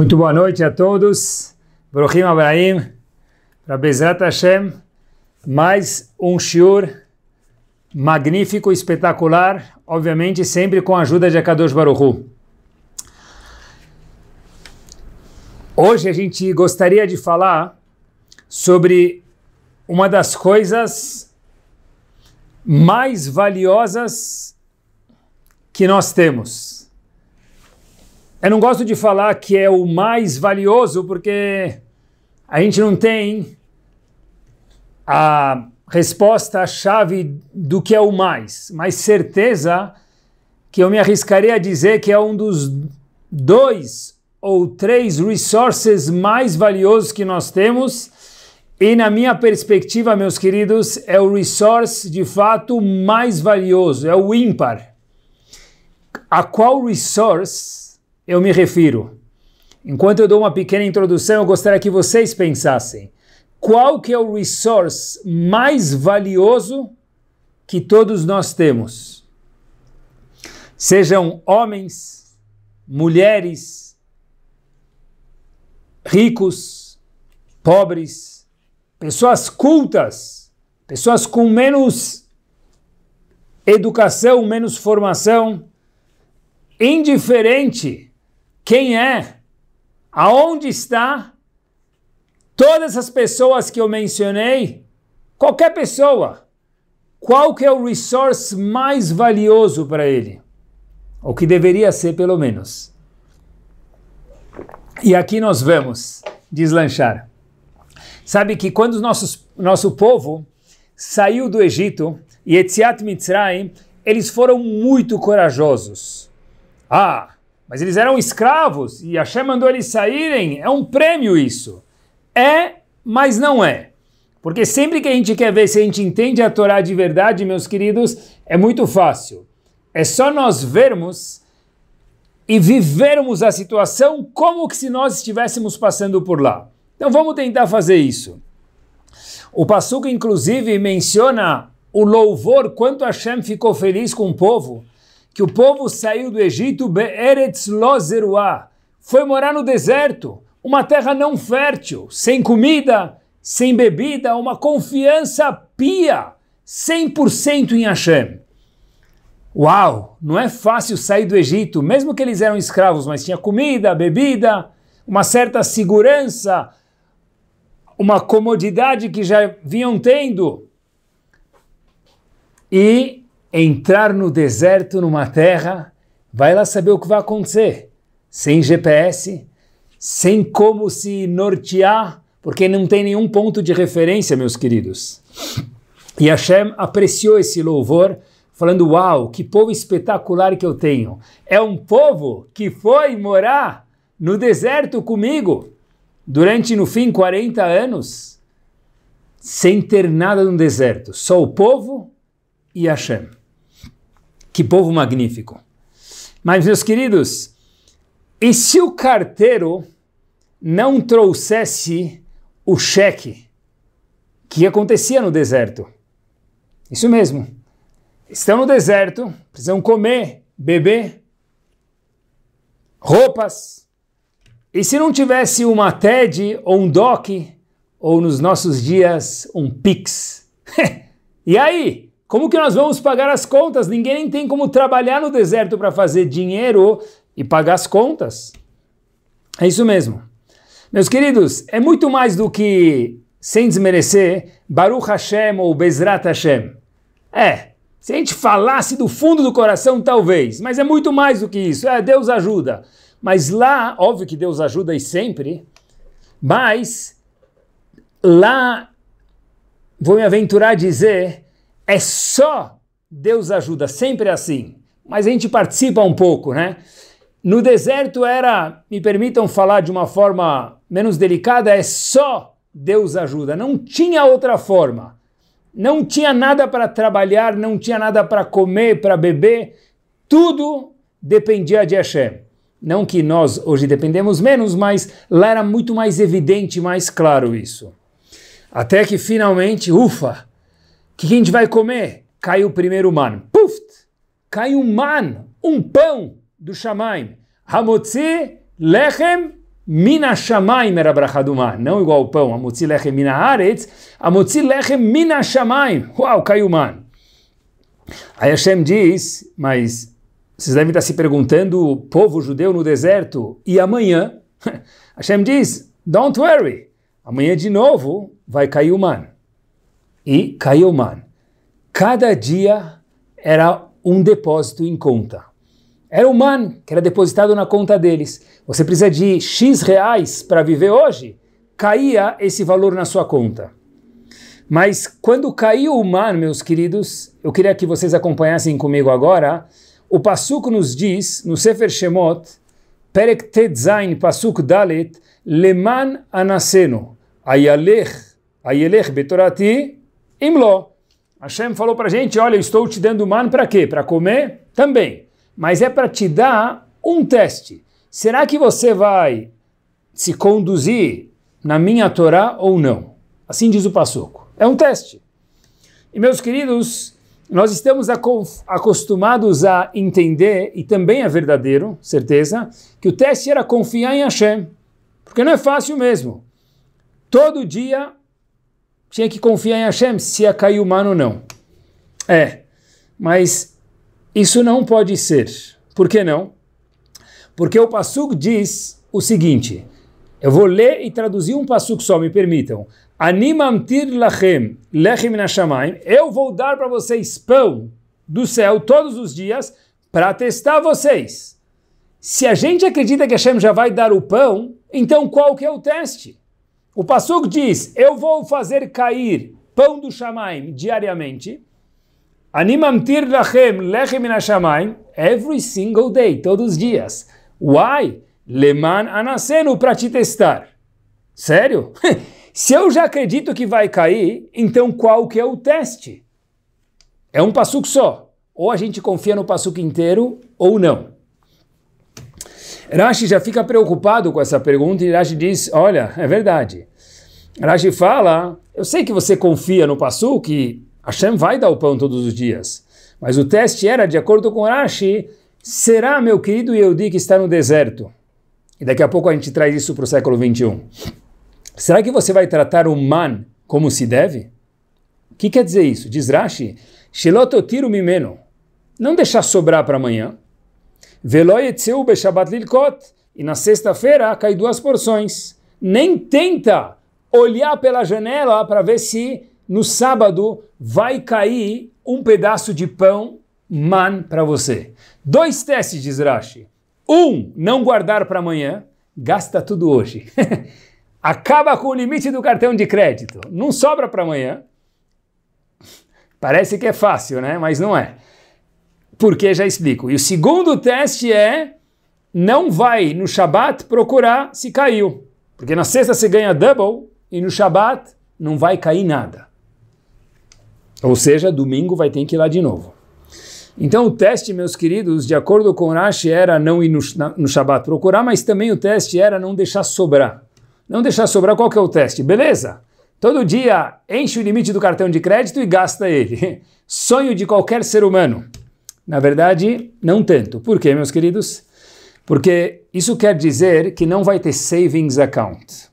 Muito boa noite a todos. Brochim Abraim, para Hashem, mais um shiur magnífico, espetacular, obviamente sempre com a ajuda de Akadosh Baruchu. Hoje a gente gostaria de falar sobre uma das coisas mais valiosas que nós temos eu não gosto de falar que é o mais valioso, porque a gente não tem a resposta, a chave do que é o mais, mas certeza que eu me arriscaria a dizer que é um dos dois ou três resources mais valiosos que nós temos. E na minha perspectiva, meus queridos, é o resource de fato mais valioso, é o ímpar. A qual resource eu me refiro? Enquanto eu dou uma pequena introdução, eu gostaria que vocês pensassem. Qual que é o resource mais valioso que todos nós temos? Sejam homens, mulheres, ricos, pobres, pessoas cultas, pessoas com menos educação, menos formação, indiferente quem é, aonde está, todas as pessoas que eu mencionei, qualquer pessoa, qual que é o resource mais valioso para ele? O que deveria ser, pelo menos. E aqui nós vamos deslanchar. Sabe que quando o nosso, nosso povo saiu do Egito, e Etziat Mitzrayim, eles foram muito corajosos. Ah, mas eles eram escravos e Hashem mandou eles saírem. É um prêmio isso. É, mas não é. Porque sempre que a gente quer ver se a gente entende a Torá de verdade, meus queridos, é muito fácil. É só nós vermos e vivermos a situação como que se nós estivéssemos passando por lá. Então vamos tentar fazer isso. O Passuco, inclusive, menciona o louvor, quanto Hashem ficou feliz com o povo que o povo saiu do Egito, Be'eretz Lozeruá, foi morar no deserto, uma terra não fértil, sem comida, sem bebida, uma confiança pia, 100% em Hashem. Uau, não é fácil sair do Egito, mesmo que eles eram escravos, mas tinha comida, bebida, uma certa segurança, uma comodidade que já vinham tendo. E entrar no deserto, numa terra, vai lá saber o que vai acontecer. Sem GPS, sem como se nortear, porque não tem nenhum ponto de referência, meus queridos. E Hashem apreciou esse louvor, falando: Uau, que povo espetacular que eu tenho! É um povo que foi morar no deserto comigo durante, no fim, 40 anos, sem ter nada no deserto, só o povo e Hashem. Que povo magnífico. Mas, meus queridos, e se o carteiro não trouxesse o cheque que acontecia no deserto? Isso mesmo. Estão no deserto, precisam comer, beber, roupas. E se não tivesse uma TED ou um DOC, ou nos nossos dias, um PIX? e aí? Como que nós vamos pagar as contas? Ninguém tem como trabalhar no deserto para fazer dinheiro e pagar as contas. É isso mesmo. Meus queridos, é muito mais do que, sem desmerecer, Baruch Hashem ou Bezrat Hashem. É, se a gente falasse do fundo do coração, talvez, mas é muito mais do que isso. É, Deus ajuda. Mas lá, óbvio que Deus ajuda e sempre, mas lá, vou me aventurar a dizer é só Deus ajuda, sempre é assim. Mas a gente participa um pouco, né? No deserto era, me permitam falar de uma forma menos delicada, é só Deus ajuda, não tinha outra forma. Não tinha nada para trabalhar, não tinha nada para comer, para beber, tudo dependia de Hashem. Não que nós hoje dependemos menos, mas lá era muito mais evidente, mais claro isso. Até que finalmente, ufa, que, que a gente vai comer? Cai o primeiro man. Puf! Cai um man, um pão do Shamaim. Hamotzi lechem mina Shamaim era a do man. Não igual o pão. Hamotzi lechem mina aretz. Hamotzi lechem mina Shamaim. Uau, caiu o man. Aí Hashem diz, mas vocês devem estar se perguntando, o povo judeu no deserto, e amanhã? Hashem diz, don't worry, amanhã de novo vai cair o man e Kayoman. Cada dia era um depósito em conta. Era o man que era depositado na conta deles. Você precisa de X reais para viver hoje? Caía esse valor na sua conta. Mas quando caiu o man, meus queridos, eu queria que vocês acompanhassem comigo agora. O pasuk nos diz, no Sefer Shemot, Perek Tetzain, Pasuk Dalet, Leman Anaseno, Ayalech, Ayelech Betorati, Imló. Hashem falou para a gente, olha, eu estou te dando man para quê? Para comer? Também. Mas é para te dar um teste. Será que você vai se conduzir na minha Torá ou não? Assim diz o Passoco. É um teste. E meus queridos, nós estamos acostumados a entender, e também é verdadeiro, certeza, que o teste era confiar em Hashem. Porque não é fácil mesmo. Todo dia tinha que confiar em Hashem se ia cair humano ou não. É, mas isso não pode ser. Por que não? Porque o Passuk diz o seguinte, eu vou ler e traduzir um Passuk só, me permitam. Animamtir lachem lechem nashamayim, eu vou dar para vocês pão do céu todos os dias para testar vocês. Se a gente acredita que Hashem já vai dar o pão, então qual que é o teste? O Passuk diz: Eu vou fazer cair pão do Shamaim diariamente. Animamtir lachem lechem minashamayim every single day, todos os dias. Why? Leman anaseno, para te testar. Sério? Se eu já acredito que vai cair, então qual que é o teste? É um passuco só. Ou a gente confia no passuco inteiro ou não. Rashi já fica preocupado com essa pergunta e Rashi diz: Olha, é verdade. Rashi fala: Eu sei que você confia no Passu que Hashem vai dar o pão todos os dias, mas o teste era, de acordo com Rashi, será meu querido Yehudi que está no deserto? E daqui a pouco a gente traz isso para o século 21. Será que você vai tratar o man como se deve? O que quer dizer isso? Diz Rashi: Shelototiro mimeno. Não deixar sobrar para amanhã. Veloyetzeu Beshabat Lilkot. E na sexta-feira cai duas porções. Nem tenta olhar pela janela para ver se no sábado vai cair um pedaço de pão man para você. Dois testes, diz Rashi. Um, não guardar para amanhã, gasta tudo hoje. Acaba com o limite do cartão de crédito, não sobra para amanhã. Parece que é fácil, né? Mas não é. Porque já explico. E o segundo teste é não vai no Shabat procurar se caiu. Porque na sexta você ganha double e no Shabat não vai cair nada. Ou seja, domingo vai ter que ir lá de novo. Então o teste, meus queridos, de acordo com Rashi, era não ir no, no Shabat procurar, mas também o teste era não deixar sobrar. Não deixar sobrar, qual que é o teste? Beleza, todo dia enche o limite do cartão de crédito e gasta ele. Sonho de qualquer ser humano. Na verdade, não tanto. Por quê, meus queridos? Porque isso quer dizer que não vai ter savings account,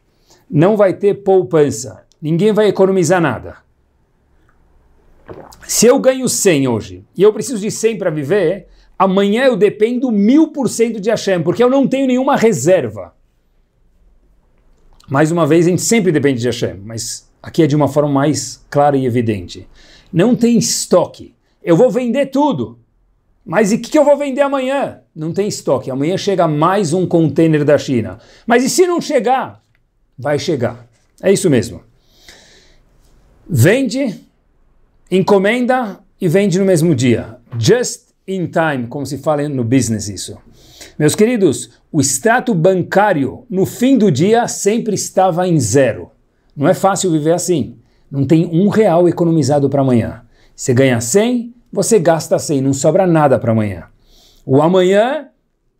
não vai ter poupança, ninguém vai economizar nada. Se eu ganho 100 hoje e eu preciso de 100 para viver, amanhã eu dependo mil por cento de Hashem, porque eu não tenho nenhuma reserva. Mais uma vez, a gente sempre depende de Hashem, mas aqui é de uma forma mais clara e evidente. Não tem estoque. Eu vou vender tudo. Mas e o que, que eu vou vender amanhã? Não tem estoque. Amanhã chega mais um container da China. Mas e se não chegar? Vai chegar. É isso mesmo. Vende, encomenda e vende no mesmo dia. Just in time, como se fala no business isso. Meus queridos, o extrato bancário no fim do dia sempre estava em zero. Não é fácil viver assim. Não tem um real economizado para amanhã. Você ganha 100, você gasta 100, não sobra nada para amanhã. O amanhã,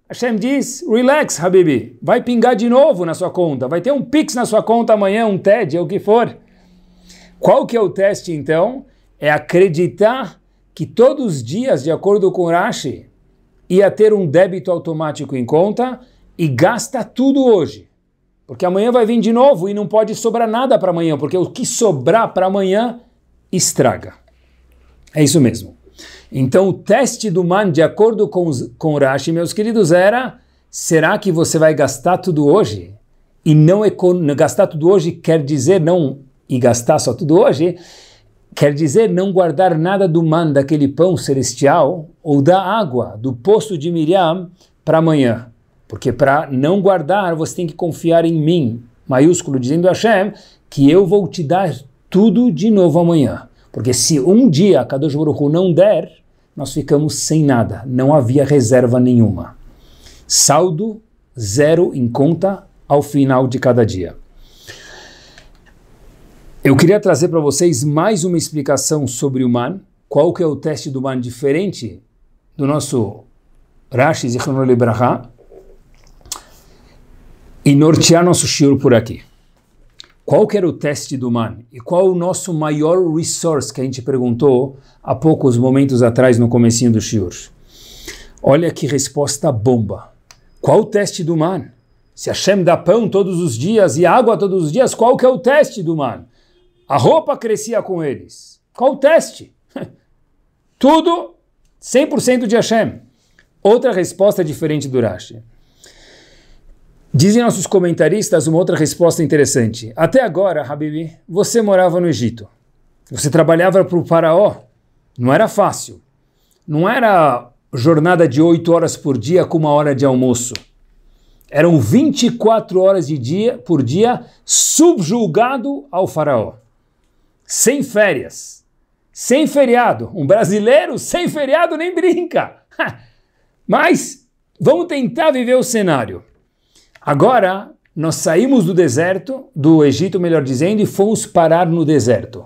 Hashem diz, relax, Habibi, vai pingar de novo na sua conta, vai ter um Pix na sua conta amanhã, um TED, é o que for. Qual que é o teste, então? É acreditar que todos os dias, de acordo com Rashi, ia ter um débito automático em conta e gasta tudo hoje. Porque amanhã vai vir de novo e não pode sobrar nada para amanhã, porque o que sobrar para amanhã estraga. É isso mesmo. Então o teste do man, de acordo com, os, com o Rashi, meus queridos, era: será que você vai gastar tudo hoje? E não gastar tudo hoje quer dizer não e gastar só tudo hoje, quer dizer não guardar nada do man, daquele pão celestial, ou da água, do poço de Miriam, para amanhã. Porque para não guardar, você tem que confiar em mim, maiúsculo, dizendo a Hashem, que eu vou te dar tudo de novo amanhã. Porque se um dia Kadosh Baruch não der, nós ficamos sem nada, não havia reserva nenhuma. Saldo zero em conta ao final de cada dia. Eu queria trazer para vocês mais uma explicação sobre o man. Qual que é o teste do man diferente do nosso Rashi Zichron Libraha e nortear nosso shiur por aqui qual que era o teste do man e qual o nosso maior resource que a gente perguntou há poucos momentos atrás no comecinho do shiur. Olha que resposta bomba. Qual o teste do man? Se Hashem dá pão todos os dias e água todos os dias, qual que é o teste do man? A roupa crescia com eles. Qual o teste? Tudo 100% de Hashem. Outra resposta diferente do Rashi. Dizem nossos comentaristas uma outra resposta interessante. Até agora, Habibi, você morava no Egito. Você trabalhava para o faraó. Não era fácil. Não era jornada de oito horas por dia com uma hora de almoço. Eram 24 horas de dia por dia subjulgado ao faraó. Sem férias. Sem feriado. Um brasileiro sem feriado nem brinca. Mas vamos tentar viver o cenário. Agora, nós saímos do deserto, do Egito, melhor dizendo, e fomos parar no deserto.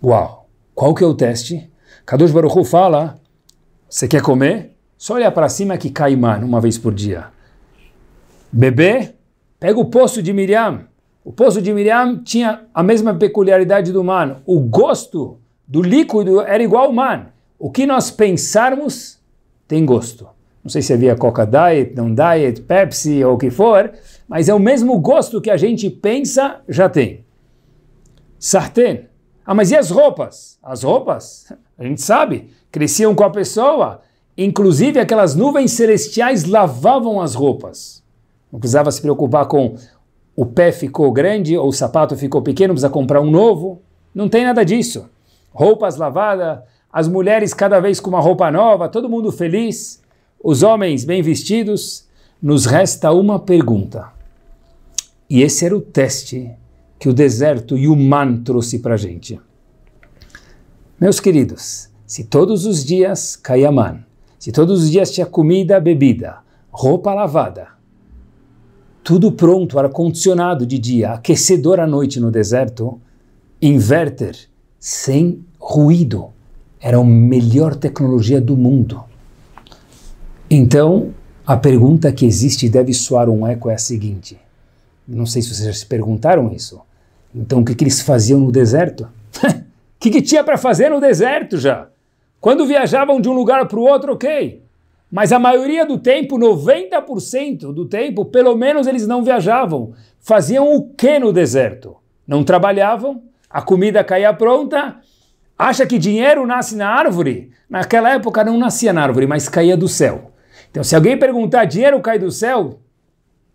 Uau! Qual que é o teste? Kadosh Baruch Hu fala, você quer comer? Só olha para cima que cai mano uma vez por dia. Bebê, pega o poço de Miriam. O poço de Miriam tinha a mesma peculiaridade do mano. O gosto do líquido era igual ao mano. O que nós pensarmos tem gosto. Não sei se havia é Coca Diet, não Diet, Pepsi ou o que for, mas é o mesmo gosto que a gente pensa já tem. Sartén. Ah, mas e as roupas? As roupas, a gente sabe, cresciam com a pessoa. Inclusive aquelas nuvens celestiais lavavam as roupas. Não precisava se preocupar com o pé ficou grande ou o sapato ficou pequeno, precisa comprar um novo. Não tem nada disso. Roupas lavadas, as mulheres cada vez com uma roupa nova, todo mundo feliz os homens bem vestidos, nos resta uma pergunta. E esse era o teste que o deserto e o man trouxe para a gente. Meus queridos, se todos os dias caía man, se todos os dias tinha comida, bebida, roupa lavada, tudo pronto, ar-condicionado de dia, aquecedor à noite no deserto, inverter sem ruído, era a melhor tecnologia do mundo. Então, a pergunta que existe e deve soar um eco é a seguinte: não sei se vocês já se perguntaram isso. Então, o que, que eles faziam no deserto? O que, que tinha para fazer no deserto já? Quando viajavam de um lugar para o outro, ok. Mas a maioria do tempo, 90% do tempo, pelo menos eles não viajavam. Faziam o que no deserto? Não trabalhavam, a comida caía pronta. Acha que dinheiro nasce na árvore? Naquela época não nascia na árvore, mas caía do céu. Então, se alguém perguntar, dinheiro cai do céu?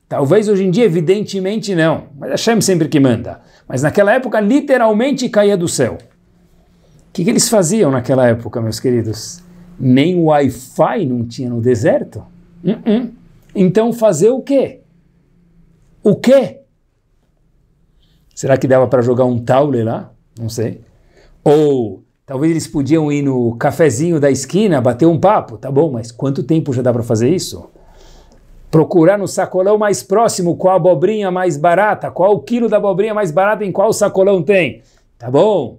Talvez hoje em dia, evidentemente não, mas a Hashem sempre que manda. Mas naquela época, literalmente caía do céu. O que, que eles faziam naquela época, meus queridos? Nem Wi-Fi não tinha no deserto? Uh -uh. Então fazer o quê? O quê? Será que dava para jogar um taule lá? Não sei. Ou Talvez eles podiam ir no cafezinho da esquina, bater um papo, tá bom, mas quanto tempo já dá para fazer isso? Procurar no sacolão mais próximo qual abobrinha mais barata, qual o quilo da abobrinha mais barata em qual sacolão tem. Tá bom?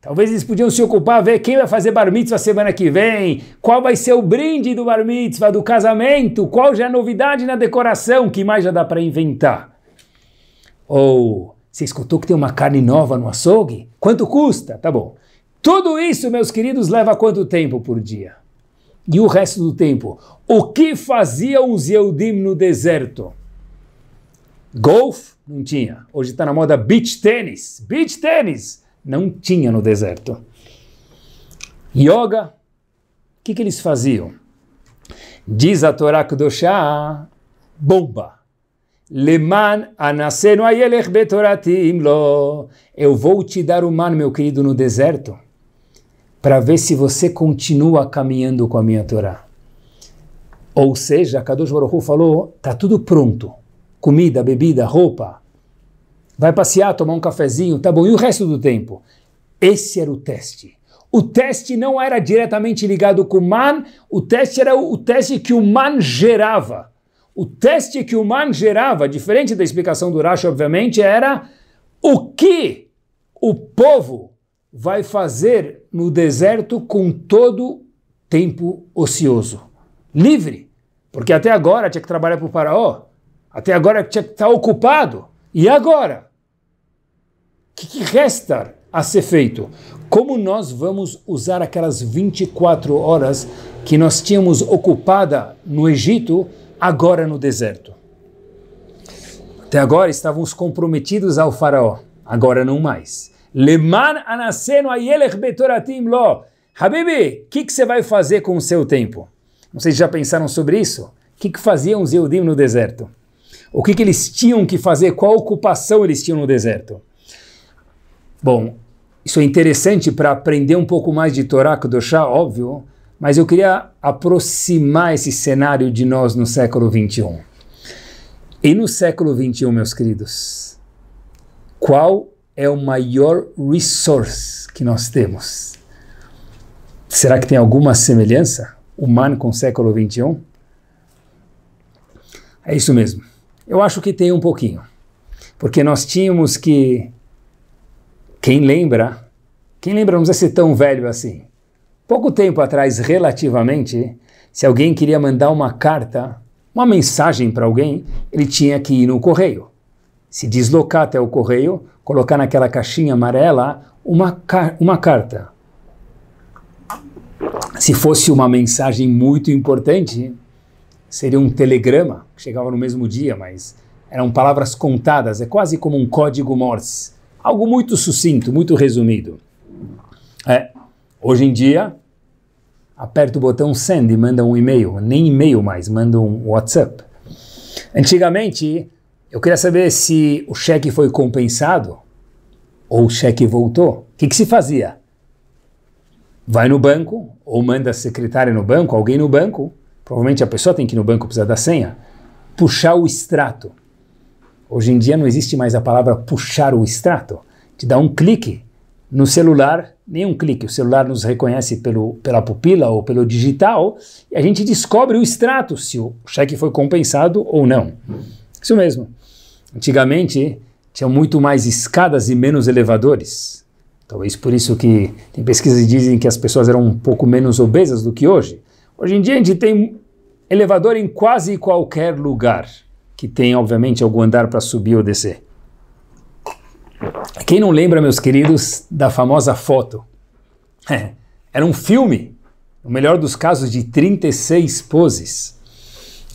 Talvez eles podiam se ocupar, ver quem vai fazer bar mitzvah semana que vem, qual vai ser o brinde do bar mitzvah, do casamento, qual já é a novidade na decoração, que mais já dá para inventar. Ou, você escutou que tem uma carne nova no açougue? Quanto custa? Tá bom. Tudo isso, meus queridos, leva quanto tempo por dia? E o resto do tempo? O que faziam os Yehudim no deserto? Golf? Não tinha. Hoje está na moda beach tênis. Beach tênis? Não tinha no deserto. Yoga? O que, que eles faziam? Diz a Torá Kudoshá, bomba. Leman anasenu ayelech betoratim lo. Eu vou te dar o mano, meu querido, no deserto para ver se você continua caminhando com a minha Torá. Ou seja, Kadosh Baruch falou, tá tudo pronto. Comida, bebida, roupa. Vai passear, tomar um cafezinho, tá bom. E o resto do tempo? Esse era o teste. O teste não era diretamente ligado com o man, o teste era o, o teste que o man gerava. O teste que o man gerava, diferente da explicação do Rashi, obviamente, era o que o povo vai fazer no deserto com todo tempo ocioso. Livre, porque até agora tinha que trabalhar para o faraó, até agora tinha que estar tá ocupado. E agora? O que, que resta a ser feito? Como nós vamos usar aquelas 24 horas que nós tínhamos ocupada no Egito, agora no deserto? Até agora estávamos comprometidos ao faraó, agora não mais. Leman anaseno ayelech betoratim lo. Habibi, o que, que você vai fazer com o seu tempo? Não sei se já pensaram sobre isso. O que, que faziam os eudim no deserto? O que, que eles tinham que fazer? Qual ocupação eles tinham no deserto? Bom, isso é interessante para aprender um pouco mais de Torá Kudoshá, óbvio, mas eu queria aproximar esse cenário de nós no século 21. E no século 21, meus queridos, qual é o maior resource que nós temos. Será que tem alguma semelhança humano com o século XXI? É isso mesmo. Eu acho que tem um pouquinho. Porque nós tínhamos que. Quem lembra? Quem lembra não ser tão velho assim. Pouco tempo atrás, relativamente, se alguém queria mandar uma carta, uma mensagem para alguém, ele tinha que ir no correio se deslocar até o correio, colocar naquela caixinha amarela uma, uma carta. Se fosse uma mensagem muito importante, seria um telegrama, que chegava no mesmo dia, mas eram palavras contadas, é quase como um código Morse. Algo muito sucinto, muito resumido. É, hoje em dia, aperta o botão send e manda um e-mail, nem e-mail mais, manda um WhatsApp. Antigamente, eu queria saber se o cheque foi compensado ou o cheque voltou. O que, que se fazia? Vai no banco ou manda a secretária no banco, alguém no banco, provavelmente a pessoa tem que ir no banco precisar da senha, puxar o extrato. Hoje em dia não existe mais a palavra puxar o extrato. Te dá um clique no celular, nenhum clique. O celular nos reconhece pelo, pela pupila ou pelo digital e a gente descobre o extrato, se o cheque foi compensado ou não. Isso mesmo. Antigamente tinha muito mais escadas e menos elevadores. Talvez por isso que tem pesquisas que dizem que as pessoas eram um pouco menos obesas do que hoje. Hoje em dia a gente tem elevador em quase qualquer lugar, que tem obviamente algum andar para subir ou descer. Quem não lembra, meus queridos, da famosa foto? É, era um filme, no melhor dos casos, de 36 poses.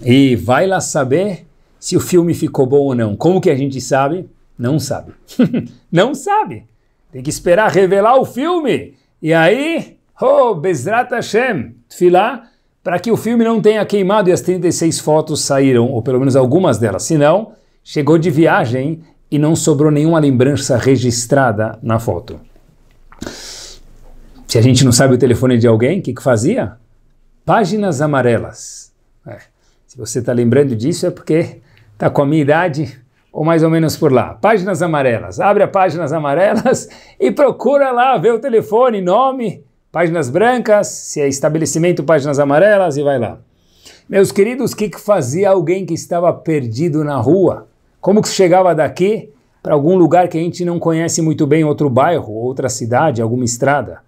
E vai lá saber se o filme ficou bom ou não. Como que a gente sabe? Não sabe. não sabe. Tem que esperar revelar o filme. E aí, oh, Bezrat Hashem, Tfilah, para que o filme não tenha queimado e as 36 fotos saíram, ou pelo menos algumas delas. Senão, chegou de viagem e não sobrou nenhuma lembrança registrada na foto. Se a gente não sabe o telefone de alguém, o que, que fazia? Páginas amarelas. É. Se você está lembrando disso, é porque está com a minha idade, ou mais ou menos por lá. Páginas amarelas. Abre a páginas amarelas e procura lá, vê o telefone, nome, páginas brancas, se é estabelecimento, páginas amarelas e vai lá. Meus queridos, o que, que fazia alguém que estava perdido na rua? Como que chegava daqui para algum lugar que a gente não conhece muito bem, outro bairro, outra cidade, alguma estrada?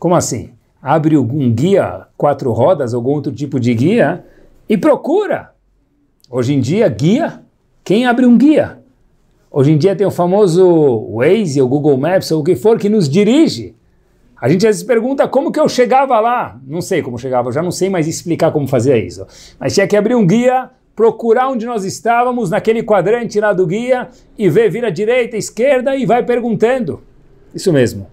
Como assim? Abre um guia, quatro rodas, algum outro tipo de guia e procura. Hoje em dia, guia, quem abre um guia? Hoje em dia tem o famoso Waze, o Google Maps, ou o que for, que nos dirige. A gente às vezes pergunta como que eu chegava lá. Não sei como chegava, eu já não sei mais explicar como fazia isso. Mas tinha que abrir um guia, procurar onde nós estávamos, naquele quadrante lá do guia, e ver, vira direita, esquerda e vai perguntando. Isso mesmo.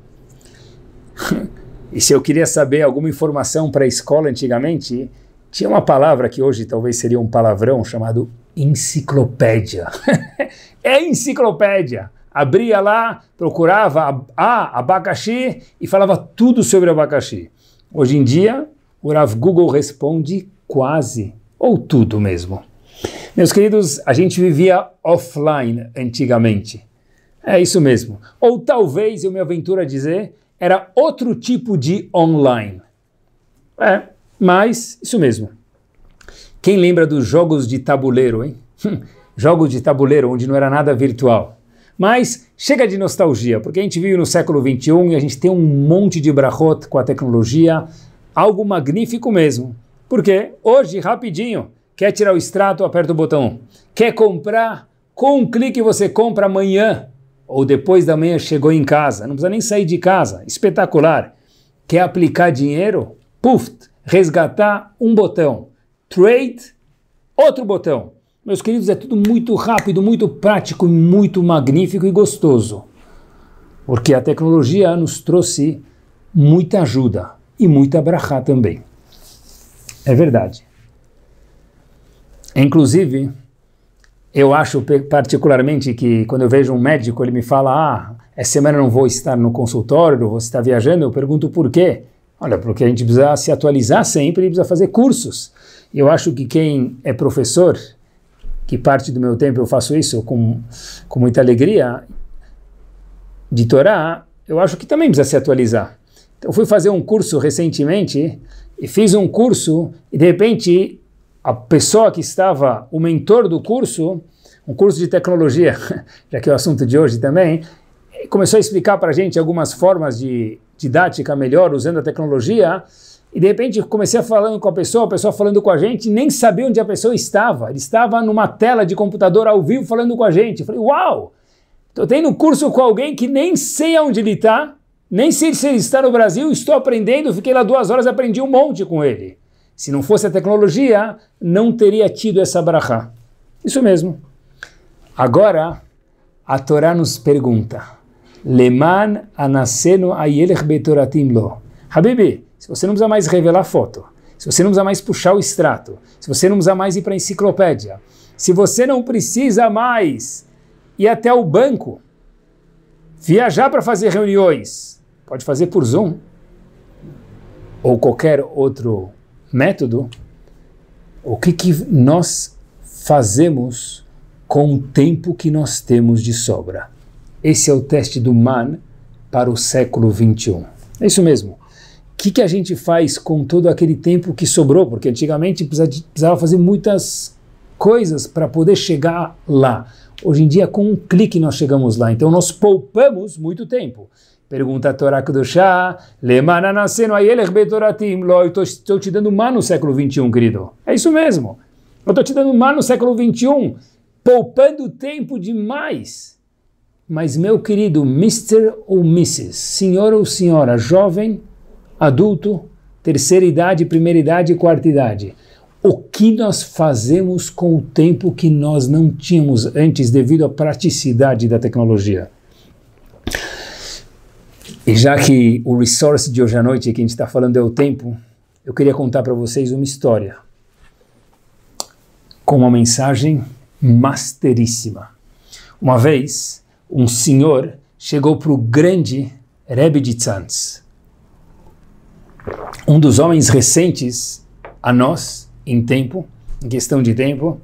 e se eu queria saber alguma informação para a escola antigamente, tinha uma palavra que hoje talvez seria um palavrão chamado enciclopédia. é enciclopédia. Abria lá, procurava a abacaxi e falava tudo sobre abacaxi. Hoje em dia, o Rav Google responde quase, ou tudo mesmo. Meus queridos, a gente vivia offline antigamente. É isso mesmo. Ou talvez, eu me aventuro a dizer, era outro tipo de online. É, mas, isso mesmo. Quem lembra dos jogos de tabuleiro, hein? Hum, jogos de tabuleiro onde não era nada virtual. Mas chega de nostalgia, porque a gente vive no século XXI e a gente tem um monte de brahot com a tecnologia, algo magnífico mesmo. Porque hoje, rapidinho, quer tirar o extrato, aperta o botão. Quer comprar, com um clique você compra amanhã ou depois da manhã chegou em casa, não precisa nem sair de casa, espetacular. Quer aplicar dinheiro? Puf, resgatar um botão. Trade, outro botão. Meus queridos, é tudo muito rápido, muito prático, muito magnífico e gostoso. Porque a tecnologia nos trouxe muita ajuda e muita brachá também. É verdade. Inclusive, eu acho particularmente que quando eu vejo um médico, ele me fala: Ah, essa semana eu não vou estar no consultório, vou estar viajando. Eu pergunto por quê. Olha, porque a gente precisa se atualizar sempre e precisa fazer cursos. Eu acho que quem é professor, que parte do meu tempo eu faço isso com, com muita alegria, de Torá, eu acho que também precisa se atualizar. Então, eu fui fazer um curso recentemente e fiz um curso e de repente a pessoa que estava, o mentor do curso, um curso de tecnologia, já que é o assunto de hoje também, começou a explicar para a gente algumas formas de didática melhor usando a tecnologia. E de repente comecei a falando com a pessoa, a pessoa falando com a gente, nem sabia onde a pessoa estava. Ele estava numa tela de computador ao vivo falando com a gente. Eu falei, uau! Estou tendo um curso com alguém que nem sei onde ele está, nem sei se ele está no Brasil, estou aprendendo, fiquei lá duas horas, aprendi um monte com ele. Se não fosse a tecnologia, não teria tido essa brachá. Isso mesmo. Agora, a Torá nos pergunta Leman anaseno ayelech betoratim lo. Habibi, se você não precisa mais revelar foto, se você não precisa mais puxar o extrato, se você não precisa mais ir para a enciclopédia, se você não precisa mais ir até o banco, viajar para fazer reuniões, pode fazer por Zoom ou qualquer outro método, o que, que nós fazemos com o tempo que nós temos de sobra? Esse é o teste do MAN para o século 21. É isso mesmo. O que, que a gente faz com todo aquele tempo que sobrou? Porque antigamente precisava fazer muitas coisas para poder chegar lá. Hoje em dia, com um clique, nós chegamos lá. Então, nós poupamos muito tempo. Pergunta a Torá Kedoshá, Lemana nascendo a Yelech Betoratim, eu estou te dando má no século 21, querido. É isso mesmo. Eu estou te dando má no século 21, poupando tempo demais. Mas, meu querido Mr. ou Mrs., senhor ou senhora, jovem, adulto, terceira idade, primeira idade e quarta idade, o que nós fazemos com o tempo que nós não tínhamos antes devido à praticidade da tecnologia? E já que o resource de hoje à noite que a gente está falando é o tempo, eu queria contar para vocês uma história com uma mensagem masteríssima. Uma vez, um senhor chegou para o grande Rebbe de Tzantz, um dos homens recentes a nós, em tempo, em questão de tempo,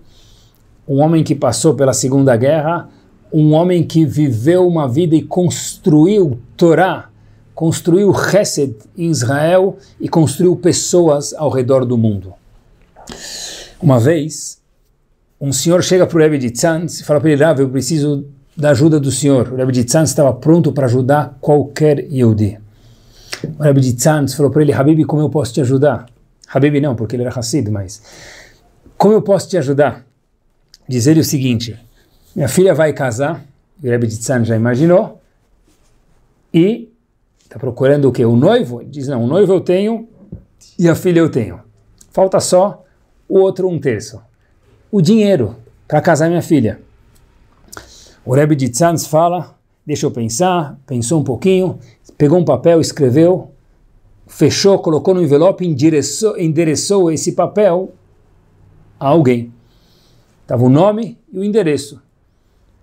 um homem que passou pela Segunda Guerra, um homem que viveu uma vida e construiu Torá, construiu Hesed em Israel e construiu pessoas ao redor do mundo. Uma vez, um senhor chega para o Rebbe de Tzantz e fala para ele, Rav, eu preciso da ajuda do Senhor. O Rabbi Jitzan estava pronto para ajudar qualquer Yehudi. O Rabbi Jitzan falou para ele, Habib, como eu posso te ajudar? Habib não, porque ele era Hassid, mas... Como eu posso te ajudar? Diz ele o seguinte, minha filha vai casar, o Rabbi Jitzan já imaginou, e está procurando o quê? O noivo? diz, não, o noivo eu tenho e a filha eu tenho. Falta só o outro um terço. O dinheiro para casar minha filha. O Rebbe de Tzanz fala, deixa eu pensar, pensou um pouquinho, pegou um papel, escreveu, fechou, colocou no envelope, endereçou, endereçou esse papel a alguém. Tava o nome e o endereço.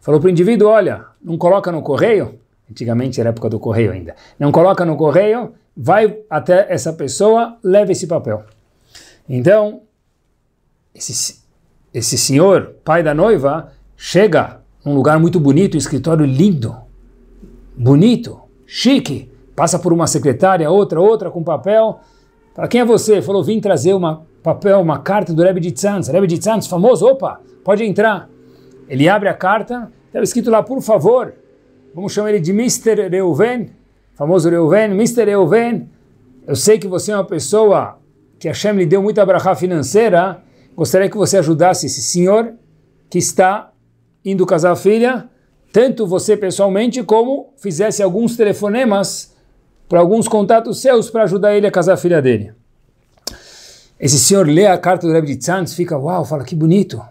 Falou para o indivíduo, olha, não coloca no correio, antigamente era época do correio ainda, não coloca no correio, vai até essa pessoa, leva esse papel. Então, esse, esse senhor, pai da noiva, chega um lugar muito bonito, um escritório lindo, bonito, chique. Passa por uma secretária, outra, outra com papel. Para quem é você? Falou, vim trazer uma papel, uma carta do Rebbe de Tzantz. Rebbe de Tzantz, famoso, opa, pode entrar. Ele abre a carta, estava escrito lá, por favor, vamos chamar ele de Mr. Reuven, famoso Reuven, Mr. Reuven, eu sei que você é uma pessoa que Hashem lhe deu muita abraçar financeira, gostaria que você ajudasse esse senhor que está indo casar a filha, tanto você pessoalmente como fizesse alguns telefonemas para alguns contatos seus para ajudar ele a casar a filha dele. Esse senhor lê a carta do Rebbe de Tzantz, fica, uau, fala que bonito.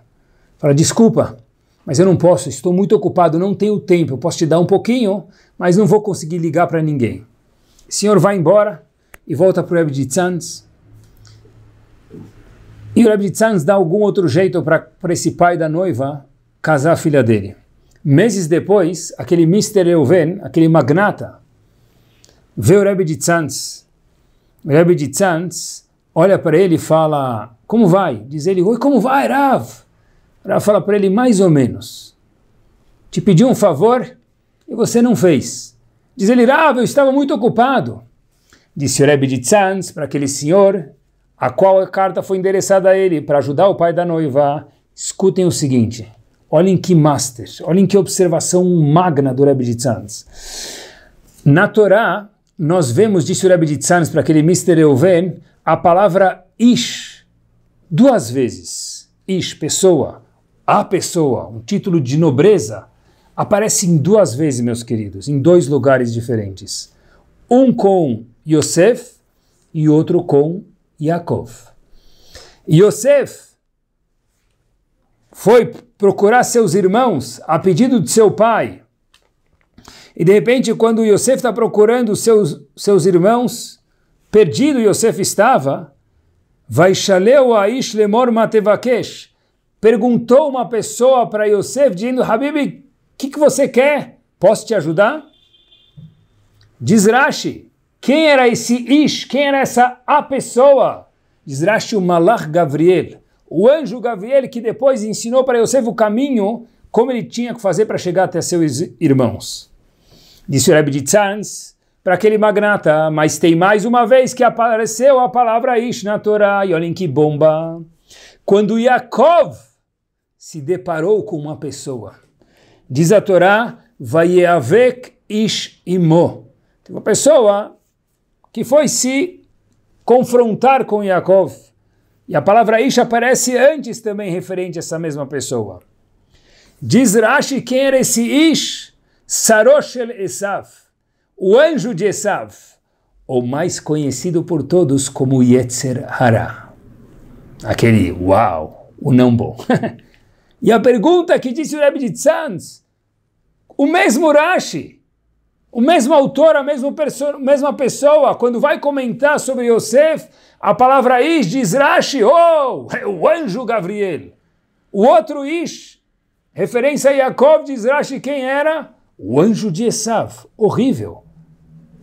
Fala, desculpa, mas eu não posso, estou muito ocupado, não tenho tempo, eu posso te dar um pouquinho, mas não vou conseguir ligar para ninguém. O senhor vai embora e volta para o Rebbe de Tzantz. E o Rebbe de Tzantz dá algum outro jeito para esse pai da noiva casar a filha dele. Meses depois, aquele Mr. Euven, aquele magnata, vê o Rebbe de Tzantz. O Rebbe de Tzantz olha para ele e fala, como vai? Diz ele, oi, como vai, Rav? Rav fala para ele, mais ou menos. Te pedi um favor e você não fez. Diz ele, Rav, eu estava muito ocupado. Disse o Rebbe de Tzantz para aquele senhor, a qual a carta foi endereçada a ele para ajudar o pai da noiva. Escutem o seguinte. Olhem que master, olhem que observação magna do Rebbe de Tzanz. Na Torá, nós vemos, disse o Rebbe de Tzanz para aquele Mr. Euven, a palavra Ish duas vezes. Ish, pessoa, a pessoa, um título de nobreza, aparece em duas vezes, meus queridos, em dois lugares diferentes. Um com Yosef e outro com Yaakov. Yosef foi procurar seus irmãos a pedido de seu pai. E de repente, quando Yosef está procurando seus, seus irmãos, perdido Yosef estava, Vaishaleu Aish Lemor Matevakesh, perguntou uma pessoa para Yosef, dizendo, Habib, o que, que você quer? Posso te ajudar? Diz Rashi, quem era esse Ish? Quem era essa a pessoa? Diz Rashi, o Malach Gabriel. O anjo Gabriel, que depois ensinou para Yosef o caminho, como ele tinha que fazer para chegar até seus irmãos. Disse o Rebbe de Tzans, para aquele magnata, mas tem mais uma vez que apareceu a palavra Ish na Torá, e olhem que bomba. Quando Yaakov se deparou com uma pessoa, diz a Torá, Vayeavek Ish Imo. Tem uma pessoa que foi se confrontar com Yaakov. E a palavra Ish aparece antes também referente a essa mesma pessoa. Diz Rashi quem era esse Ish? Saroshel Esav, o anjo de Esav, ou mais conhecido por todos como Yetzer Hara. Aquele uau, o não bom. e a pergunta que disse o Rebbe de Tzanz, o mesmo Rashi, o mesmo autor, a mesma, mesma pessoa, quando vai comentar sobre Yosef, a palavra Ish diz Rashi, oh, é o anjo Gabriel. O outro Ish, referência a Jacob, diz Rashi quem era? O anjo de Esav, horrível.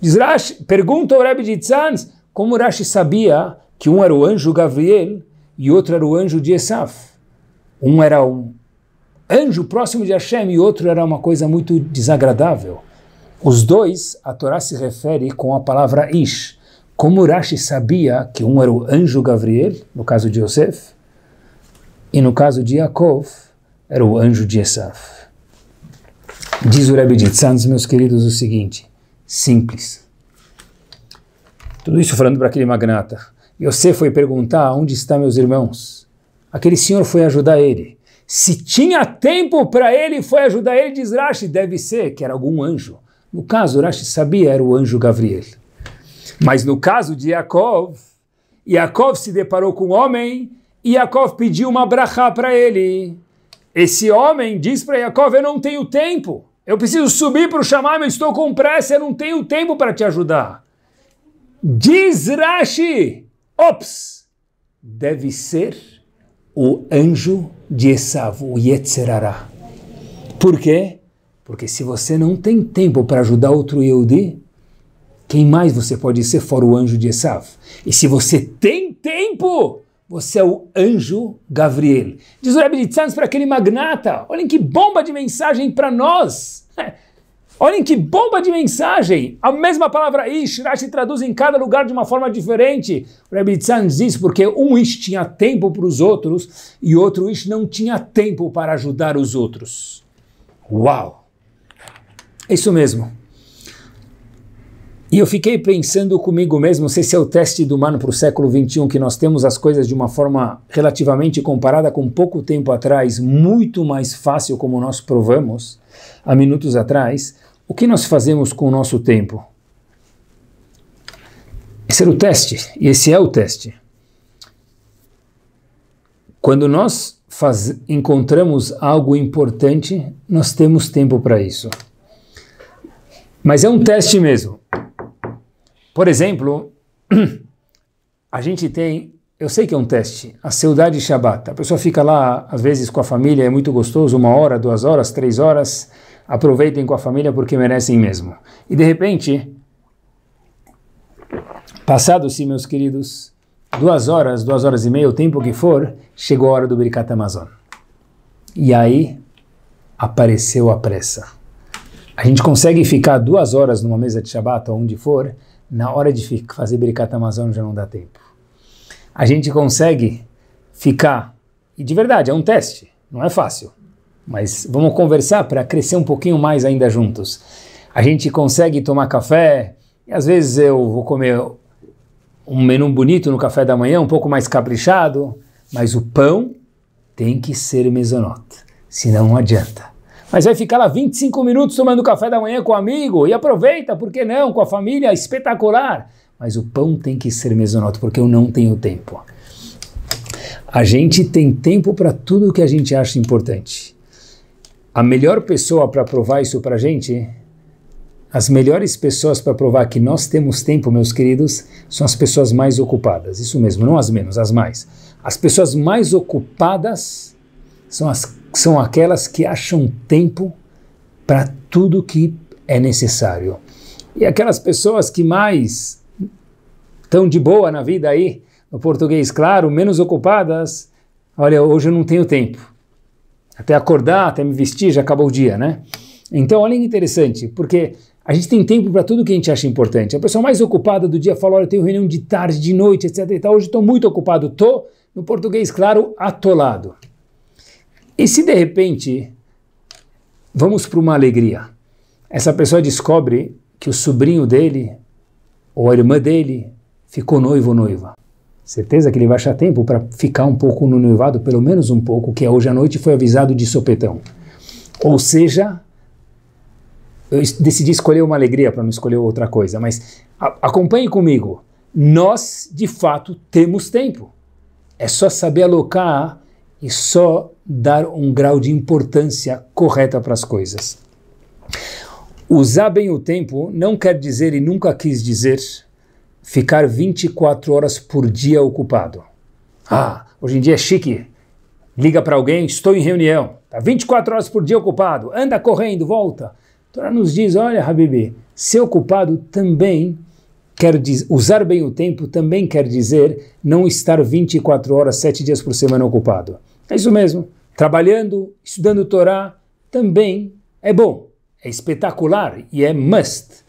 Diz Rashi, pergunta ao Rebbe de Tzanz, como Rashi sabia que um era o anjo Gabriel e outro era o anjo de Esav? Um era um anjo próximo de Hashem e outro era uma coisa muito desagradável. Os dois, a Torá se refere com a palavra Ish. Como Rashi sabia que um era o anjo Gabriel, no caso de Yosef, e no caso de Yaakov, era o anjo de Esaf. Diz o Rebbe de Tzanz, meus queridos, o seguinte, simples. Tudo isso falando para aquele magnata. Yosef foi perguntar onde estão meus irmãos. Aquele senhor foi ajudar ele. Se tinha tempo para ele, foi ajudar ele, diz Rashi, deve ser que era algum anjo no caso, Rashi sabia era o anjo Gabriel. Mas no caso de Yaakov, Yaakov se deparou com um homem e Yaakov pediu uma brachá para ele. Esse homem diz para Yaakov: Eu não tenho tempo. Eu preciso subir para o chamar, eu estou com pressa, eu não tenho tempo para te ajudar. Diz Rashi: Ops, deve ser o anjo de Esavo, o Yetzerará. Por quê? Porque se você não tem tempo para ajudar outro Yehudi, quem mais você pode ser fora o anjo de Esav? E se você tem tempo, você é o anjo Gabriel. Diz o Rebbe de para aquele magnata, olhem que bomba de mensagem para nós. Olhem que bomba de mensagem! A mesma palavra Ish, se traduz em cada lugar de uma forma diferente. O Rebbe Tzanz diz porque um Ish tinha tempo para os outros e outro Ish não tinha tempo para ajudar os outros. Uau! É isso mesmo. E eu fiquei pensando comigo mesmo, não sei se é o teste do humano para o século XXI, que nós temos as coisas de uma forma relativamente comparada com pouco tempo atrás, muito mais fácil, como nós provamos há minutos atrás, o que nós fazemos com o nosso tempo? Esse era o teste, e esse é o teste. Quando nós faz, encontramos algo importante, nós temos tempo para isso. Mas é um teste mesmo. Por exemplo, a gente tem, eu sei que é um teste, a saudade Shabbat. A pessoa fica lá, às vezes, com a família, é muito gostoso, uma hora, duas horas, três horas. Aproveitem com a família porque merecem mesmo. E de repente, passado-se, meus queridos, duas horas, duas horas e meia, o tempo que for, chegou a hora do Bricata Amazon. E aí apareceu a pressa. A gente consegue ficar duas horas numa mesa de Shabbat, ou onde for, na hora de fazer Birkat Amazon já não dá tempo. A gente consegue ficar, e de verdade, é um teste, não é fácil, mas vamos conversar para crescer um pouquinho mais ainda juntos. A gente consegue tomar café, e às vezes eu vou comer um menu bonito no café da manhã, um pouco mais caprichado, mas o pão tem que ser mesonot, senão não adianta. Mas vai ficar lá 25 minutos tomando café da manhã com o amigo e aproveita, por que não, com a família, espetacular. Mas o pão tem que ser mesonoto, porque eu não tenho tempo. A gente tem tempo para tudo o que a gente acha importante. A melhor pessoa para provar isso para a gente, as melhores pessoas para provar que nós temos tempo, meus queridos, são as pessoas mais ocupadas. Isso mesmo, não as menos, as mais. As pessoas mais ocupadas são as são aquelas que acham tempo para tudo que é necessário. E aquelas pessoas que mais estão de boa na vida aí, no português claro, menos ocupadas, olha, hoje eu não tenho tempo. Até acordar, até me vestir, já acabou o dia, né? Então, olha que interessante, porque a gente tem tempo para tudo que a gente acha importante. A pessoa mais ocupada do dia fala: olha, eu tenho reunião de tarde, de noite, etc. E tal. Hoje estou muito ocupado, estou, no português claro, atolado. E se de repente, vamos para uma alegria, essa pessoa descobre que o sobrinho dele ou a irmã dele ficou noivo ou noiva. Certeza que ele vai achar tempo para ficar um pouco no noivado, pelo menos um pouco, que é hoje à noite foi avisado de sopetão. Ou seja, eu decidi escolher uma alegria para não escolher outra coisa, mas acompanhe comigo. Nós, de fato, temos tempo. É só saber alocar e só dar um grau de importância correta para as coisas. Usar bem o tempo não quer dizer e nunca quis dizer ficar 24 horas por dia ocupado. Ah, hoje em dia é chique. Liga para alguém, estou em reunião. Tá 24 horas por dia ocupado. Anda correndo, volta. Torá nos diz, olha, Habibi, ser ocupado também quer dizer, usar bem o tempo também quer dizer não estar 24 horas, 7 dias por semana ocupado. É isso mesmo. Trabalhando, estudando Torá também é bom, é espetacular e é must.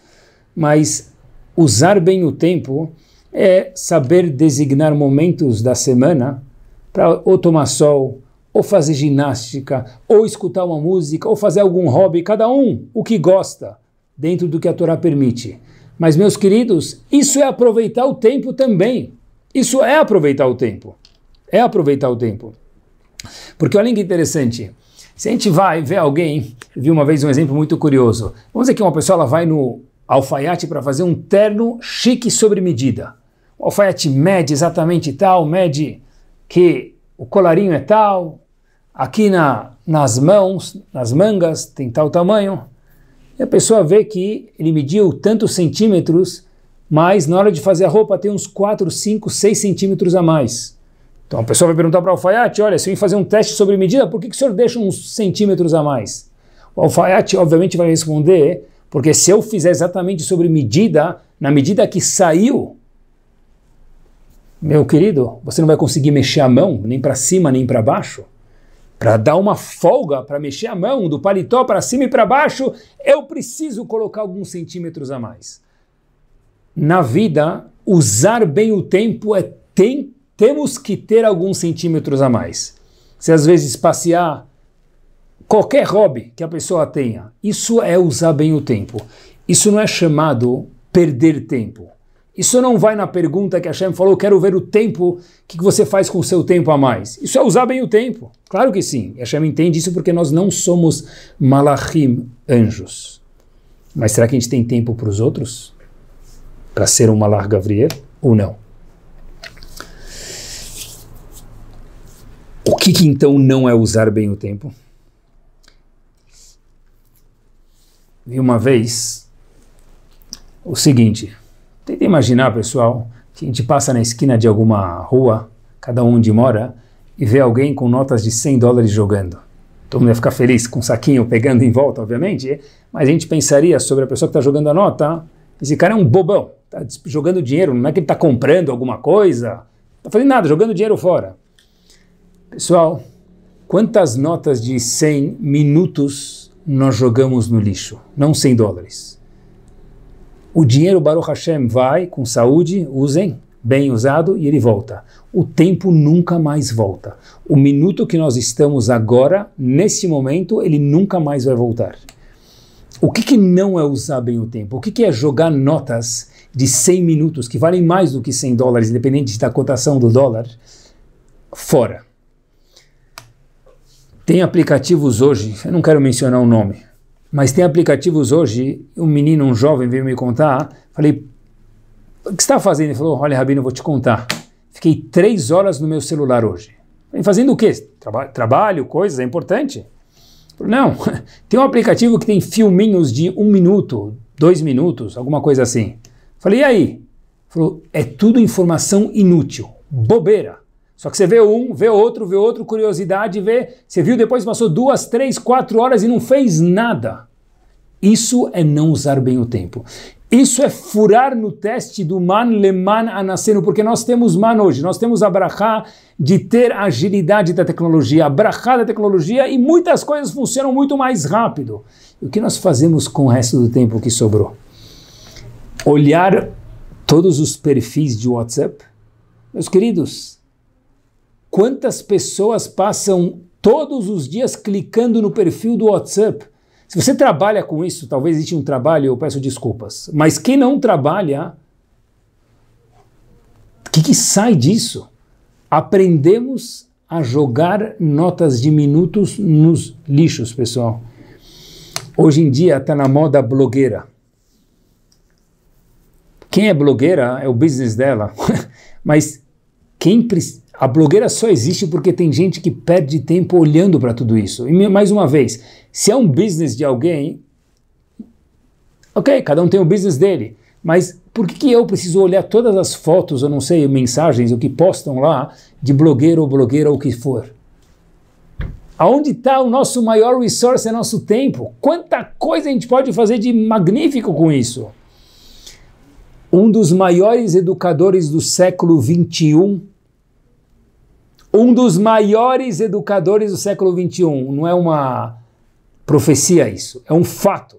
Mas usar bem o tempo é saber designar momentos da semana para ou tomar sol, ou fazer ginástica, ou escutar uma música, ou fazer algum hobby, cada um o que gosta, dentro do que a Torá permite. Mas, meus queridos, isso é aproveitar o tempo também. Isso é aproveitar o tempo. É aproveitar o tempo. Porque olha que interessante. Se a gente vai ver alguém, vi uma vez um exemplo muito curioso. Vamos dizer que uma pessoa ela vai no alfaiate para fazer um terno chique sobre medida. O alfaiate mede exatamente tal, mede que o colarinho é tal, aqui na, nas mãos, nas mangas, tem tal tamanho. E a pessoa vê que ele mediu tantos centímetros, mas na hora de fazer a roupa tem uns 4, 5, 6 centímetros a mais. Então a pessoa vai perguntar para o alfaiate: olha, se eu ir fazer um teste sobre medida, por que, que o senhor deixa uns centímetros a mais? O alfaiate, obviamente, vai responder: porque se eu fizer exatamente sobre medida, na medida que saiu, meu querido, você não vai conseguir mexer a mão, nem para cima, nem para baixo. Para dar uma folga, para mexer a mão do paletó para cima e para baixo, eu preciso colocar alguns centímetros a mais. Na vida, usar bem o tempo é tempo temos que ter alguns centímetros a mais. Se às vezes passear, qualquer hobby que a pessoa tenha, isso é usar bem o tempo. Isso não é chamado perder tempo. Isso não vai na pergunta que a Hashem falou, quero ver o tempo, o que você faz com o seu tempo a mais. Isso é usar bem o tempo. Claro que sim. E Hashem entende isso porque nós não somos malachim, anjos. Mas será que a gente tem tempo para os outros? Para ser um malach Gavriel ou não? que, que então não é usar bem o tempo? Vi uma vez o seguinte: tenta imaginar, pessoal, que a gente passa na esquina de alguma rua, cada um onde mora, e vê alguém com notas de 100 dólares jogando. Todo mundo ia ficar feliz com o um saquinho pegando em volta, obviamente, mas a gente pensaria sobre a pessoa que está jogando a nota: esse cara é um bobão, está jogando dinheiro, não é que ele está comprando alguma coisa, está fazendo nada, jogando dinheiro fora. Pessoal, quantas notas de 100 minutos nós jogamos no lixo? Não 100 dólares. O dinheiro Baruch Hashem vai com saúde, usem, bem usado, e ele volta. O tempo nunca mais volta. O minuto que nós estamos agora, nesse momento, ele nunca mais vai voltar. O que, que não é usar bem o tempo? O que, que é jogar notas de 100 minutos, que valem mais do que 100 dólares, independente da cotação do dólar, fora? Tem aplicativos hoje, eu não quero mencionar o nome, mas tem aplicativos hoje, um menino, um jovem veio me contar, falei, o que está fazendo? Ele falou, olha Rabino, eu vou te contar, fiquei três horas no meu celular hoje. Falei, fazendo o quê? Traba trabalho, coisas, é importante? Falei, não, tem um aplicativo que tem filminhos de um minuto, dois minutos, alguma coisa assim. Falei, e aí? Falou, é tudo informação inútil, bobeira. Só que você vê um, vê outro, vê outro, curiosidade, vê. Você viu, depois passou duas, três, quatro horas e não fez nada. Isso é não usar bem o tempo. Isso é furar no teste do man leman anaseno, porque nós temos man hoje, nós temos a brachá de ter a agilidade da tecnologia, a brachá da tecnologia e muitas coisas funcionam muito mais rápido. E o que nós fazemos com o resto do tempo que sobrou? Olhar todos os perfis de WhatsApp? Meus queridos, Quantas pessoas passam todos os dias clicando no perfil do WhatsApp? Se você trabalha com isso, talvez exista um trabalho, eu peço desculpas. Mas quem não trabalha, o que, que sai disso? Aprendemos a jogar notas de minutos nos lixos, pessoal. Hoje em dia está na moda blogueira. Quem é blogueira é o business dela. Mas quem precisa a blogueira só existe porque tem gente que perde tempo olhando para tudo isso. E mais uma vez, se é um business de alguém, ok, cada um tem o business dele. Mas por que, que eu preciso olhar todas as fotos, eu não sei, mensagens, o que postam lá, de blogueiro ou blogueira ou o que for? Aonde está o nosso maior resource, é nosso tempo? Quanta coisa a gente pode fazer de magnífico com isso? Um dos maiores educadores do século XXI um dos maiores educadores do século XXI. Não é uma profecia isso, é um fato.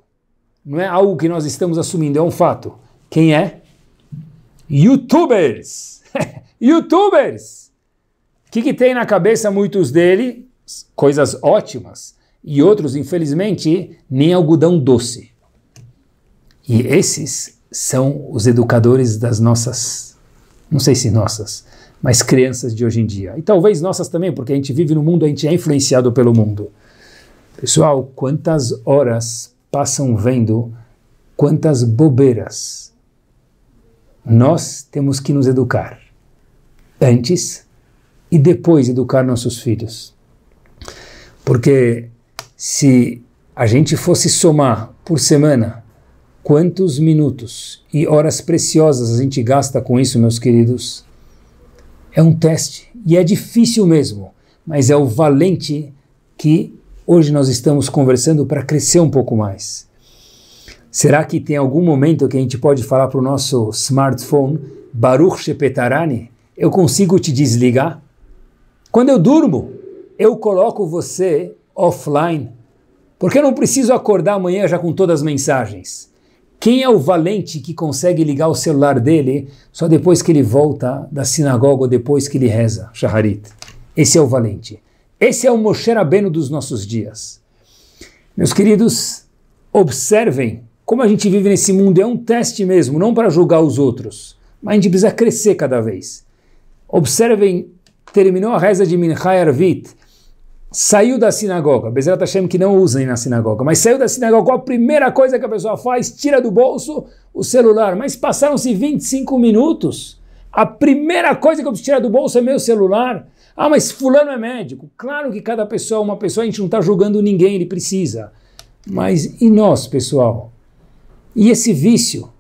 Não é algo que nós estamos assumindo, é um fato. Quem é? Youtubers! Youtubers! O que, que tem na cabeça muitos deles? Coisas ótimas. E outros, infelizmente, nem algodão doce. E esses são os educadores das nossas, não sei se nossas, mas crianças de hoje em dia. E talvez nossas também, porque a gente vive no mundo, a gente é influenciado pelo mundo. Pessoal, quantas horas passam vendo quantas bobeiras. Nós temos que nos educar antes e depois educar nossos filhos. Porque se a gente fosse somar por semana quantos minutos e horas preciosas a gente gasta com isso, meus queridos, é um teste e é difícil mesmo, mas é o valente que hoje nós estamos conversando para crescer um pouco mais. Será que tem algum momento que a gente pode falar para o nosso smartphone, Baruch Shepetarani, eu consigo te desligar? Quando eu durmo, eu coloco você offline, porque eu não preciso acordar amanhã já com todas as mensagens. Quem é o valente que consegue ligar o celular dele só depois que ele volta da sinagoga ou depois que ele reza, Shaharit? Esse é o valente. Esse é o Moshe Rabbeinu dos nossos dias. Meus queridos, observem como a gente vive nesse mundo. É um teste mesmo, não para julgar os outros, mas a gente precisa crescer cada vez. Observem, terminou a reza de Minchai Arvit, saiu da sinagoga, Bezerat Hashem que não usem na sinagoga, mas saiu da sinagoga, qual a primeira coisa que a pessoa faz? Tira do bolso o celular. Mas passaram-se 25 minutos. A primeira coisa que eu tira do bolso é meu celular. Ah, mas fulano é médico. Claro que cada pessoa é uma pessoa, a gente não está julgando ninguém, ele precisa. Mas e nós, pessoal? E esse vício?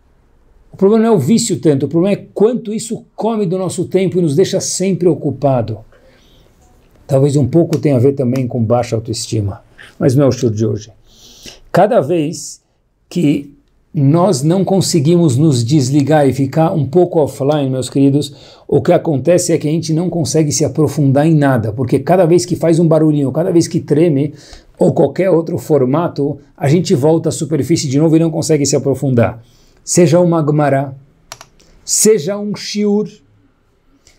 O problema não é o vício tanto, o problema é quanto isso come do nosso tempo e nos deixa sempre ocupado. Talvez um pouco tenha a ver também com baixa autoestima, mas não é o show de hoje. Cada vez que nós não conseguimos nos desligar e ficar um pouco offline, meus queridos, o que acontece é que a gente não consegue se aprofundar em nada, porque cada vez que faz um barulhinho, cada vez que treme, ou qualquer outro formato, a gente volta à superfície de novo e não consegue se aprofundar. Seja um magmará, seja um Shiur,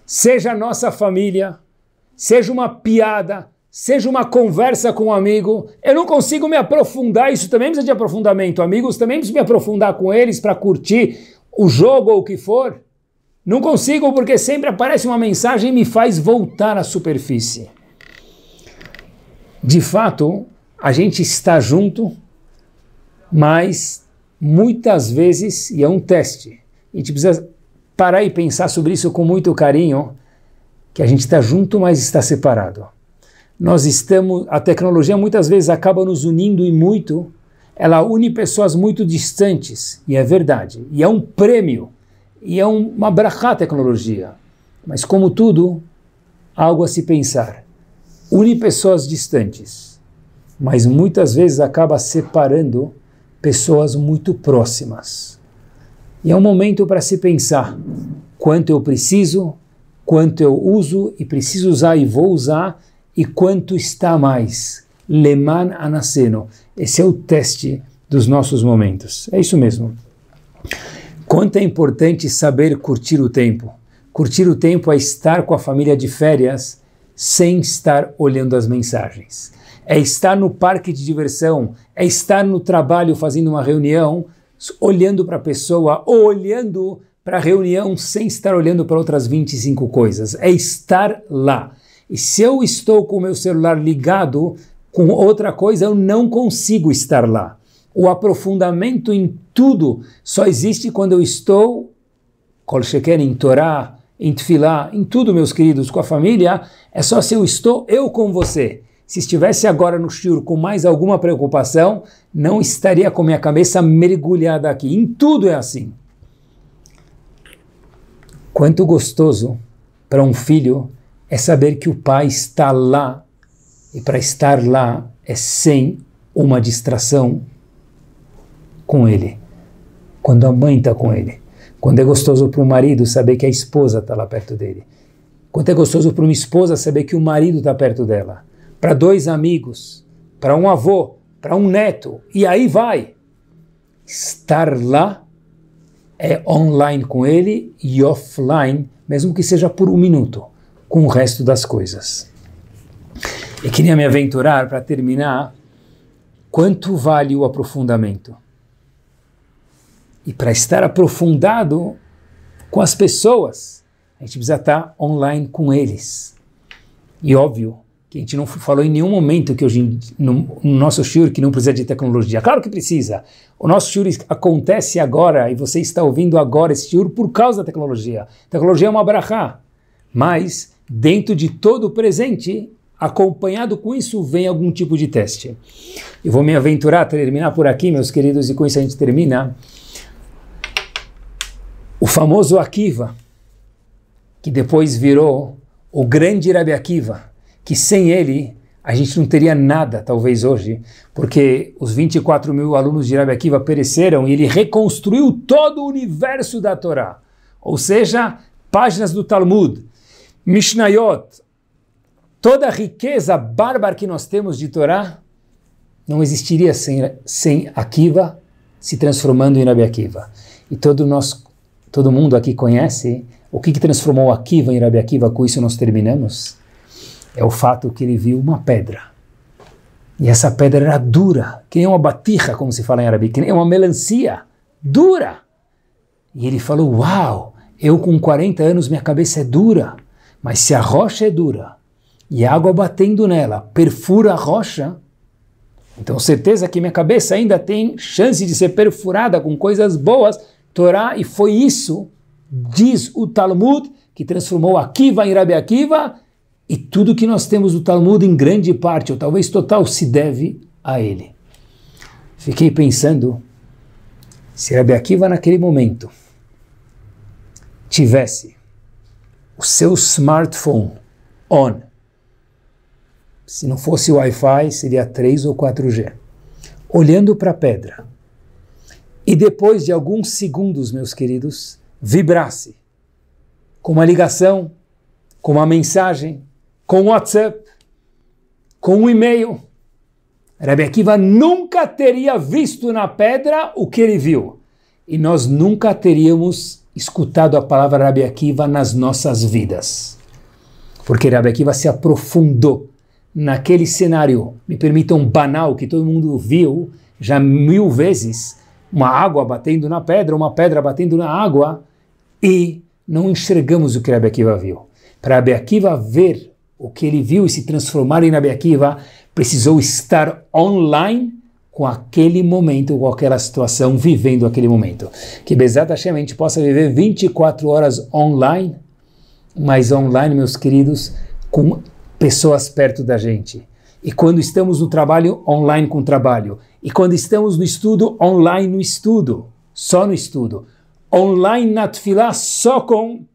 seja a nossa família, seja uma piada, seja uma conversa com um amigo. Eu não consigo me aprofundar, isso também precisa de aprofundamento. Amigos, também preciso me aprofundar com eles para curtir o jogo ou o que for. Não consigo porque sempre aparece uma mensagem e me faz voltar à superfície. De fato, a gente está junto, mas muitas vezes, e é um teste, a gente precisa parar e pensar sobre isso com muito carinho, que a gente está junto, mas está separado. Nós estamos, a tecnologia muitas vezes acaba nos unindo e muito, ela une pessoas muito distantes, e é verdade, e é um prêmio, e é uma brachá tecnologia. Mas como tudo, algo a se pensar. Une pessoas distantes, mas muitas vezes acaba separando pessoas muito próximas. E é um momento para se pensar quanto eu preciso quanto eu uso e preciso usar e vou usar, e quanto está mais. Leman anaseno. Esse é o teste dos nossos momentos. É isso mesmo. Quanto é importante saber curtir o tempo. Curtir o tempo é estar com a família de férias sem estar olhando as mensagens. É estar no parque de diversão, é estar no trabalho fazendo uma reunião, olhando para a pessoa, ou olhando para a reunião sem estar olhando para outras 25 coisas. É estar lá. E se eu estou com o meu celular ligado com outra coisa, eu não consigo estar lá. O aprofundamento em tudo só existe quando eu estou, kol sheker, em Torá, em Tfilá, em tudo, meus queridos, com a família, é só se eu estou eu com você. Se estivesse agora no Shur com mais alguma preocupação, não estaria com minha cabeça mergulhada aqui. Em tudo é assim. Quanto gostoso para um filho é saber que o pai está lá e para estar lá é sem uma distração com ele. Quando a mãe está com ele. Quando é gostoso para o marido saber que a esposa está lá perto dele. Quanto é gostoso para uma esposa saber que o marido está perto dela. Para dois amigos, para um avô, para um neto. E aí vai. Estar lá é online com ele e offline, mesmo que seja por um minuto, com o resto das coisas. E queria me aventurar para terminar. Quanto vale o aprofundamento? E para estar aprofundado com as pessoas, a gente precisa estar tá online com eles. E óbvio, que a gente não falou em nenhum momento que hoje no, nosso shiur que não precisa de tecnologia. Claro que precisa. O nosso shiur acontece agora e você está ouvindo agora esse shiur por causa da tecnologia. A tecnologia é uma brachá, mas dentro de todo o presente, acompanhado com isso vem algum tipo de teste. Eu vou me aventurar a terminar por aqui, meus queridos, e com isso a gente termina. O famoso Akiva, que depois virou o grande Rabi Akiva que sem ele a gente não teria nada, talvez hoje, porque os 24 mil alunos de Rabbi Akiva pereceram e ele reconstruiu todo o universo da Torá, ou seja, páginas do Talmud, Mishnayot, toda a riqueza bárbara que nós temos de Torá não existiria sem, sem Akiva se transformando em Rabbi Akiva. E todo, nós, todo mundo aqui conhece o que, que transformou Akiva em Rabbi Akiva, com isso nós terminamos é o fato que ele viu uma pedra. E essa pedra era dura, que nem uma batirra, como se fala em árabe, que nem uma melancia, dura. E ele falou: Uau, eu com 40 anos minha cabeça é dura, mas se a rocha é dura e a água batendo nela perfura a rocha, então certeza que minha cabeça ainda tem chance de ser perfurada com coisas boas, Torá, e foi isso, diz o Talmud, que transformou Akiva em Rabi Akiva e tudo que nós temos do Talmud, em grande parte, ou talvez total, se deve a ele. Fiquei pensando se Rabbi Akiva, naquele momento, tivesse o seu smartphone on, se não fosse Wi-Fi, seria 3 ou 4G, olhando para a pedra, e depois de alguns segundos, meus queridos, vibrasse com uma ligação, com uma mensagem, com o WhatsApp, com o e-mail. Rabbi Akiva nunca teria visto na pedra o que ele viu. E nós nunca teríamos escutado a palavra Rabbi Akiva nas nossas vidas. Porque Rabbi Akiva se aprofundou naquele cenário, me permitam, banal, que todo mundo viu já mil vezes, uma água batendo na pedra, uma pedra batendo na água, e não enxergamos o que Rabbi Akiva viu. Para Rabbi Akiva ver o que ele viu e se transformar em Rabi Akiva, precisou estar online com aquele momento, com aquela situação, vivendo aquele momento. Que Bezat Hashem a gente possa viver 24 horas online, mas online, meus queridos, com pessoas perto da gente. E quando estamos no trabalho, online com o trabalho. E quando estamos no estudo, online no estudo. Só no estudo. Online na tefilá, só com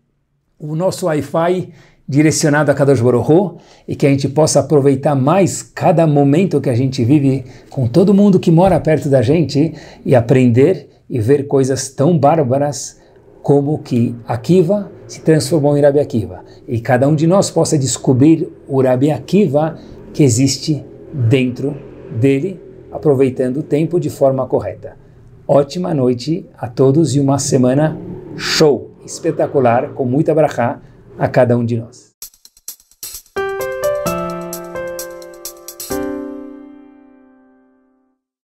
o nosso Wi-Fi direcionado a Kadosh Borohu e que a gente possa aproveitar mais cada momento que a gente vive com todo mundo que mora perto da gente e aprender e ver coisas tão bárbaras como que Akiva se transformou em Rabi Akiva. E cada um de nós possa descobrir o Rabi Akiva que existe dentro dele, aproveitando o tempo de forma correta. Ótima noite a todos e uma semana show, espetacular, com muita brachá a cada um de nós.